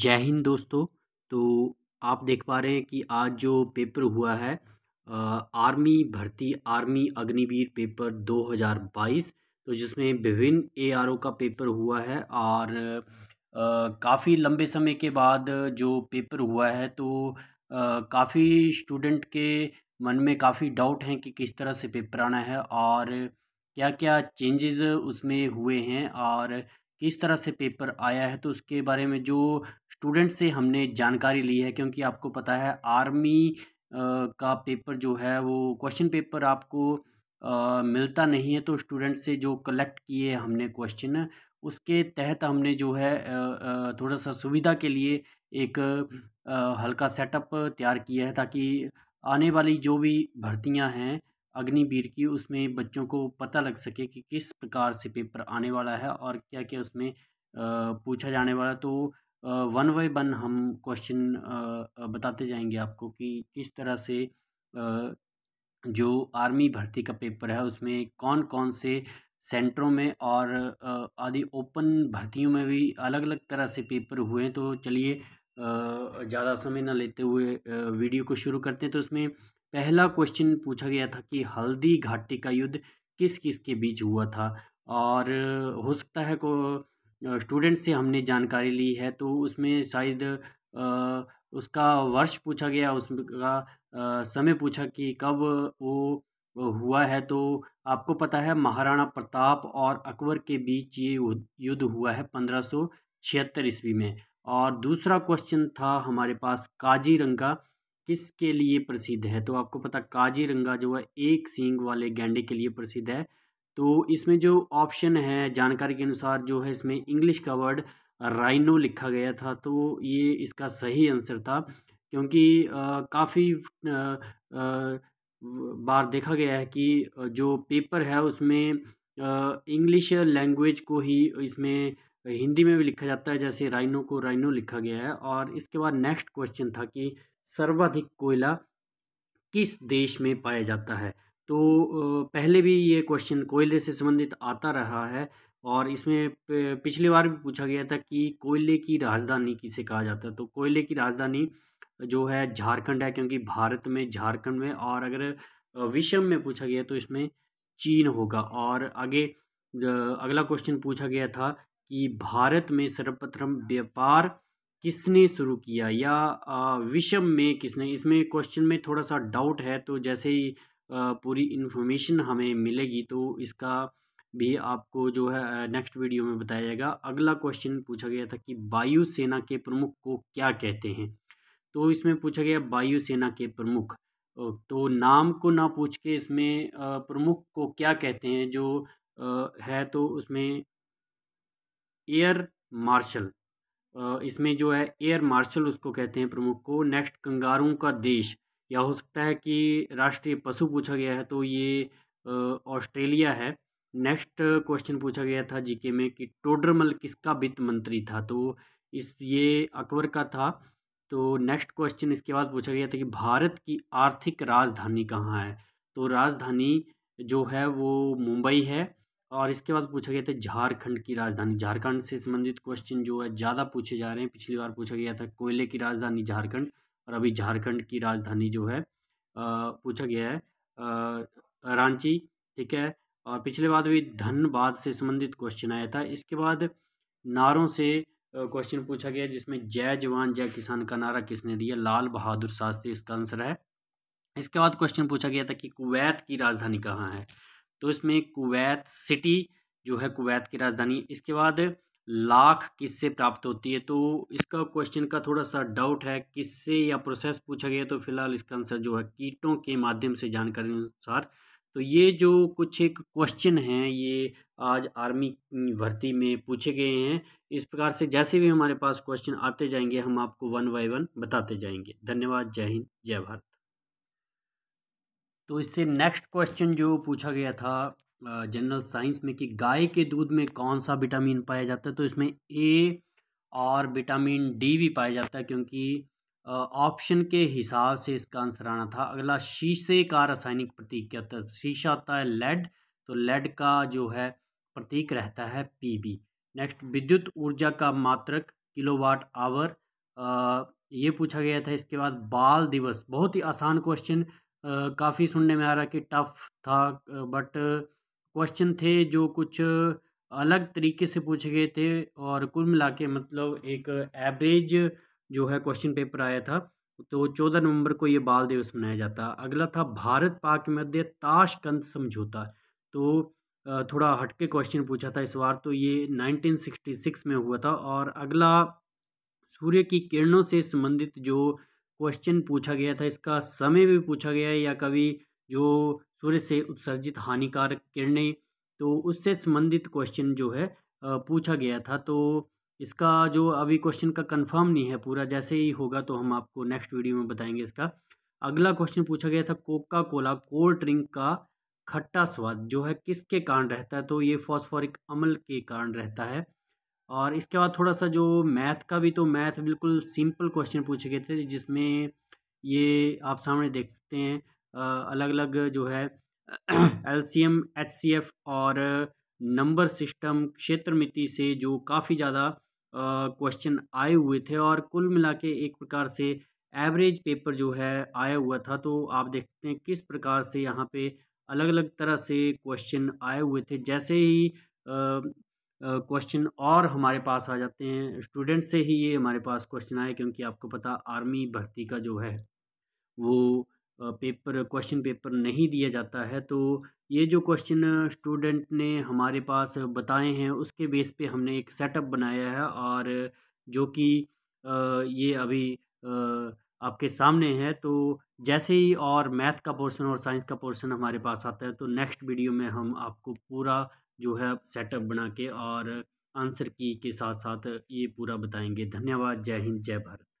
जय हिंद दोस्तों तो आप देख पा रहे हैं कि आज जो पेपर हुआ है आर्मी भर्ती आर्मी अग्निवीर पेपर 2022 तो जिसमें विभिन्न एआरओ का पेपर हुआ है और काफ़ी लंबे समय के बाद जो पेपर हुआ है तो काफ़ी स्टूडेंट के मन में काफ़ी डाउट हैं कि किस तरह से पेपर आना है और क्या क्या चेंजेस उसमें हुए हैं और किस तरह से पेपर आया है तो उसके बारे में जो स्टूडेंट से हमने जानकारी ली है क्योंकि आपको पता है आर्मी का पेपर जो है वो क्वेश्चन पेपर आपको मिलता नहीं है तो स्टूडेंट से जो कलेक्ट किए हमने क्वेश्चन उसके तहत हमने जो है थोड़ा सा सुविधा के लिए एक हल्का सेटअप तैयार किया है ताकि आने वाली जो भी भर्तियां हैं अग्निवीर की उसमें बच्चों को पता लग सके कि किस प्रकार से पेपर आने वाला है और क्या क्या उसमें पूछा जाने वाला तो वन बाय वन हम क्वेश्चन बताते जाएंगे आपको कि किस तरह से जो आर्मी भर्ती का पेपर है उसमें कौन कौन से सेंटरों में और आदि ओपन भर्तियों में भी अलग अलग तरह से पेपर हुए तो चलिए ज़्यादा समय ना लेते हुए वीडियो को शुरू करते हैं तो उसमें पहला क्वेश्चन पूछा गया था कि हल्दी घाटी का युद्ध किस किस के बीच हुआ था और हो सकता है को स्टूडेंट से हमने जानकारी ली है तो उसमें शायद उसका वर्ष पूछा गया उसका समय पूछा कि कब वो हुआ है तो आपको पता है महाराणा प्रताप और अकबर के बीच ये युद्ध हुआ है पंद्रह सौ छिहत्तर ईस्वी में और दूसरा क्वेश्चन था हमारे पास काजीरंगा किसके लिए प्रसिद्ध है तो आपको पता काजीरंगा जो है एक सींग वाले गैंडे के लिए प्रसिद्ध है तो इसमें जो ऑप्शन है जानकारी के अनुसार जो है इसमें इंग्लिश का वर्ड राइनो लिखा गया था तो ये इसका सही आंसर था क्योंकि काफ़ी बार देखा गया है कि जो पेपर है उसमें इंग्लिश लैंग्वेज को ही इसमें हिंदी में भी लिखा जाता है जैसे राइनो को राइनो लिखा गया है और इसके बाद नेक्स्ट क्वेश्चन था कि सर्वाधिक कोयला किस देश में पाया जाता है तो पहले भी ये क्वेश्चन कोयले से संबंधित आता रहा है और इसमें पिछली बार भी पूछा गया था कि कोयले की राजधानी किसे कहा जाता है तो कोयले की राजधानी जो है झारखंड है क्योंकि भारत में झारखंड में और अगर विषम में पूछा गया तो इसमें चीन होगा और आगे अगला क्वेश्चन पूछा गया था कि भारत में सर्वप्रथम व्यापार किसने शुरू किया या विषम में किसने इसमें क्वेश्चन में थोड़ा सा डाउट है तो जैसे ही पूरी इन्फॉर्मेशन हमें मिलेगी तो इसका भी आपको जो है नेक्स्ट वीडियो में बताया जाएगा अगला क्वेश्चन पूछा गया था कि वायुसेना के प्रमुख को क्या कहते हैं तो इसमें पूछा गया वायुसेना के प्रमुख तो नाम को ना पूछ के इसमें प्रमुख को क्या कहते हैं जो है तो उसमें एयर मार्शल इसमें जो है एयर मार्शल उसको कहते हैं प्रमुख को नेक्स्ट कंगारों का देश या हो सकता है कि राष्ट्रीय पशु पूछा गया है तो ये ऑस्ट्रेलिया है नेक्स्ट क्वेश्चन पूछा गया था जीके में कि टोडरमल किसका वित्त मंत्री था तो इस ये अकबर का था तो नेक्स्ट क्वेश्चन इसके बाद पूछा गया था कि भारत की आर्थिक राजधानी कहाँ है तो राजधानी जो है वो मुंबई है और इसके बाद पूछा गया था झारखंड की राजधानी झारखंड से संबंधित क्वेश्चन जो है ज़्यादा पूछे जा रहे हैं पिछली बार पूछा गया था कोयले की राजधानी झारखंड और अभी झारखंड की राजधानी जो है पूछा गया है रांची ठीक है और पिछले बार भी धनबाद से संबंधित क्वेश्चन आया था इसके बाद नारों से क्वेश्चन पूछा गया जिसमें जय जवान जय किसान का नारा किसने दिया लाल बहादुर शास्त्री इसका आंसर है इसके बाद क्वेश्चन पूछा गया था कि कुवैत की राजधानी कहाँ है तो इसमें कुवैत सिटी जो है कुवैत की राजधानी इसके बाद लाख किससे प्राप्त होती है तो इसका क्वेश्चन का थोड़ा सा डाउट है किससे या प्रोसेस पूछा गया तो फिलहाल इसका आंसर जो है कीटों के माध्यम से जानकारी अनुसार तो ये जो कुछ एक क्वेश्चन हैं ये आज आर्मी भर्ती में पूछे गए हैं इस प्रकार से जैसे भी हमारे पास क्वेश्चन आते जाएंगे हम आपको वन बाई वन बताते जाएंगे धन्यवाद जय हिंद जय भारत तो इससे नेक्स्ट क्वेश्चन जो पूछा गया था जनरल साइंस में कि गाय के दूध में कौन सा विटामिन पाया जाता है तो इसमें ए और विटामिन डी भी पाया जाता है क्योंकि ऑप्शन के हिसाब से इसका आंसर आना था अगला शीशे का रासायनिक प्रतीक क्या होता है शीशा आता है लेड तो लेड का जो है प्रतीक रहता है पीबी नेक्स्ट विद्युत ऊर्जा का मात्रक किलोवाट आवर ये पूछा गया था इसके बाद बाल दिवस बहुत ही आसान क्वेश्चन काफ़ी सुनने में आ रहा कि टफ था बट क्वेश्चन थे जो कुछ अलग तरीके से पूछे गए थे और कुल मिला के मतलब एक एवरेज जो है क्वेश्चन पेपर आया था तो चौदह नवंबर को ये बाल दिवस मनाया जाता अगला था भारत पाक मध्य ताशकंद समझौता तो थोड़ा हटके क्वेश्चन पूछा था इस बार तो ये 1966 में हुआ था और अगला सूर्य की किरणों से संबंधित जो क्वेश्चन पूछा गया था इसका समय भी पूछा गया है या कभी जो सूर्य से उत्सर्जित हानिकारक किरणें तो उससे संबंधित क्वेश्चन जो है पूछा गया था तो इसका जो अभी क्वेश्चन का कंफर्म नहीं है पूरा जैसे ही होगा तो हम आपको नेक्स्ट वीडियो में बताएंगे इसका अगला क्वेश्चन पूछा गया था कोका कोला कोल्ड ड्रिंक का खट्टा स्वाद जो है किसके कारण रहता है तो ये फॉस्फोरिक अम्ल के कारण रहता है और इसके बाद थोड़ा सा जो मैथ का भी तो मैथ बिल्कुल सिंपल क्वेश्चन पूछे गए थे जिसमें ये आप सामने देख सकते हैं अलग अलग जो है L C M H C F और नंबर सिस्टम क्षेत्र मिति से जो काफ़ी ज़्यादा क्वेश्चन आए हुए थे और कुल मिला के एक प्रकार से एवरेज पेपर जो है आया हुआ था तो आप देखते हैं किस प्रकार से यहाँ पे अलग अलग तरह से क्वेश्चन आए हुए थे जैसे ही क्वेश्चन और हमारे पास आ जाते हैं स्टूडेंट से ही ये हमारे पास क्वेश्चन आए क्योंकि आपको पता आर्मी भर्ती का जो है वो पेपर क्वेश्चन पेपर नहीं दिया जाता है तो ये जो क्वेश्चन स्टूडेंट ने हमारे पास बताए हैं उसके बेस पे हमने एक सेटअप बनाया है और जो कि ये अभी आपके सामने है तो जैसे ही और मैथ का पोर्शन और साइंस का पोर्शन हमारे पास आता है तो नेक्स्ट वीडियो में हम आपको पूरा जो है सेटअप बना के और आंसर की के साथ साथ ये पूरा बताएंगे धन्यवाद जय हिंद जय भारत